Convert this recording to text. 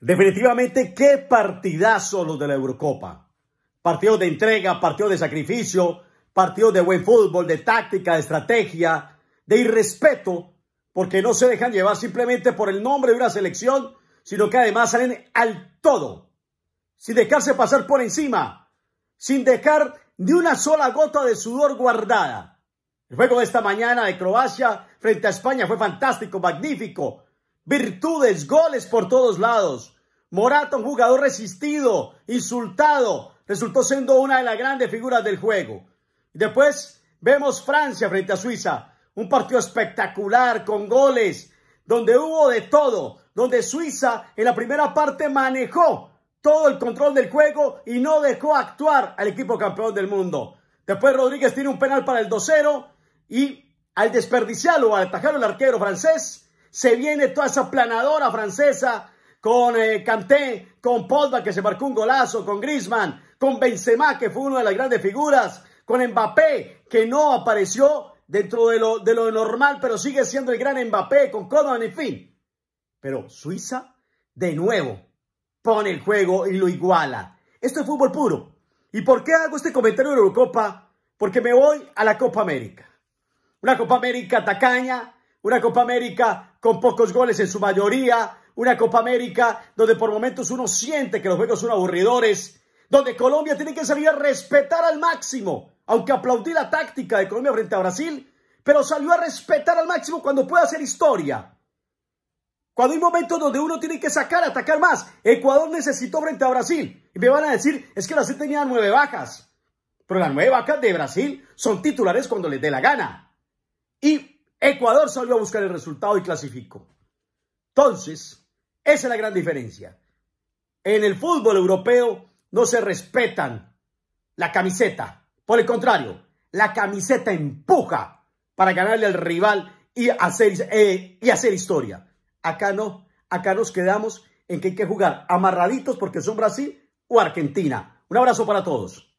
Definitivamente, qué partidazo los de la Eurocopa. Partido de entrega, partido de sacrificio, partido de buen fútbol, de táctica, de estrategia, de irrespeto, porque no se dejan llevar simplemente por el nombre de una selección, sino que además salen al todo, sin dejarse pasar por encima, sin dejar ni una sola gota de sudor guardada. El juego de esta mañana de Croacia frente a España fue fantástico, magnífico, virtudes, goles por todos lados. Morata, un jugador resistido, insultado, resultó siendo una de las grandes figuras del juego. Después vemos Francia frente a Suiza, un partido espectacular con goles, donde hubo de todo, donde Suiza en la primera parte manejó todo el control del juego y no dejó actuar al equipo campeón del mundo. Después Rodríguez tiene un penal para el 2-0 y al desperdiciarlo, al atajarlo el arquero francés, se viene toda esa planadora francesa con Canté, eh, Kanté, con Pogba que se marcó un golazo, con Griezmann, con Benzema que fue una de las grandes figuras, con Mbappé que no apareció dentro de lo, de lo normal, pero sigue siendo el gran Mbappé, con Córdoba en fin. Pero Suiza, de nuevo, pone el juego y lo iguala. Esto es fútbol puro. ¿Y por qué hago este comentario de Eurocopa? Porque me voy a la Copa América. Una Copa América tacaña, una Copa América con pocos goles en su mayoría, una Copa América donde por momentos uno siente que los juegos son aburridores, donde Colombia tiene que salir a respetar al máximo, aunque aplaudí la táctica de Colombia frente a Brasil, pero salió a respetar al máximo cuando puede hacer historia. Cuando hay momentos donde uno tiene que sacar, atacar más. Ecuador necesitó frente a Brasil. Y me van a decir, es que Brasil tenía nueve bajas. Pero las nueve bajas de Brasil son titulares cuando les dé la gana. Y Ecuador salió a buscar el resultado y clasificó. Entonces, esa es la gran diferencia. En el fútbol europeo no se respetan la camiseta. Por el contrario, la camiseta empuja para ganarle al rival y hacer, eh, y hacer historia. Acá no. Acá nos quedamos en que hay que jugar amarraditos porque son Brasil o Argentina. Un abrazo para todos.